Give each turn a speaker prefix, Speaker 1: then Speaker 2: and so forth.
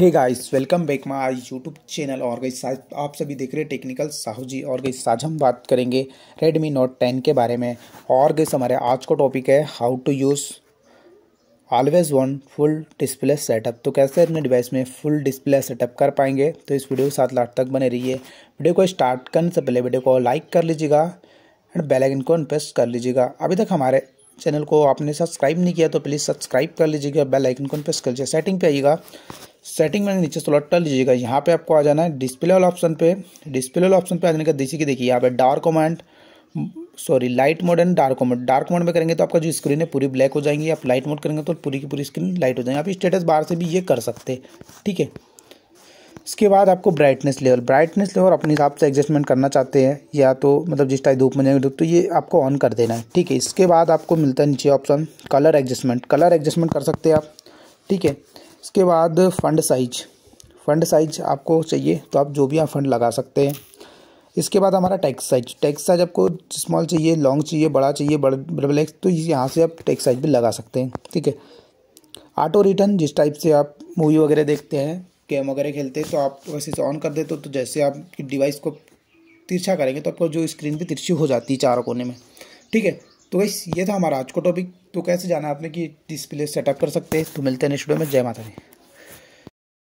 Speaker 1: hey guys welcome back my YouTube channel और गई आप सभी देख रहे हैं टेक्निकल साहू जी और गई साज हम बात करेंगे रेडमी नोट टेन के बारे में और गई हमारे आज का टॉपिक है how to use always on full display setup तो कैसे अपने डिवाइस में फुल डिस्प्ले सेटअप कर पाएंगे तो इस वीडियो के साथ लाट तक बने रहिए वीडियो को स्टार्ट करने से पहले वीडियो को लाइक कर लीजिएगा एंड बेलाइकन को प्रेस कर लीजिएगा अभी तक हमारे चैनल को आपने सब्सक्राइब नहीं किया तो प्लीज़ सब्सक्राइब कर लीजिएगा बेल आइकन को प्रेस कर लीजिए सेटिंग पे आइएगा सेटिंग में नीचे स्लॉट कर लीजिएगा यहाँ पे आपको आ जाना है डिस्प्ले वाला ऑप्शन पे डिस्प्ले वाला ऑप्शन पे आ जाने का देखिए कि देखिए यहाँ पे dark moment sorry light mode and dark mode dark mode में करेंगे तो आपका जो स्क्रीन है पूरी ब्लैक हो जाएंगी आप लाइट मोड करेंगे तो पूरी की पूरी स्क्रीन लाइट हो जाएंगे आप स्टेटस बार से भी ये कर सकते ठीक है उसके बाद आपको ब्राइटनेस लेवल ब्राइटनेस लेवल अपने हिसाब से एडजस्टमेंट करना चाहते हैं या तो मतलब जिस टाइप धूप में जाएंगे धूप तो ये आपको ऑन कर देना है ठीक है इसके बाद आपको मिलता है नीचे option colour adjustment colour adjustment कर सकते हैं आप ठीक है इसके बाद फंड साइज फंड साइज आपको चाहिए तो आप जो भी आप फंड लगा सकते हैं इसके बाद हमारा टैक्स साइज टैक्स साइज आपको स्मॉल चाहिए लॉन्ग चाहिए बड़ा चाहिए बड़ ब्लैक तो यहाँ से आप टैक्स साइज भी लगा सकते हैं ठीक है ऑटो रिटर्न जिस टाइप से आप मूवी वगैरह देखते हैं गेम वगैरह खेलते हैं तो आप वैसे ऑन कर देते हो तो जैसे आप डिवाइस को तिरछा करेंगे तो आपको जो स्क्रीन पर तिरछी हो जाती है चारों कोने में ठीक है तो वैसे ये था हमारा आज का टॉपिक तो कैसे जाना आपने कि डिस्प्ले सेटअप कर सकते हैं तो मिलते हैं नेक्स्ट वीडियो में जय माता दी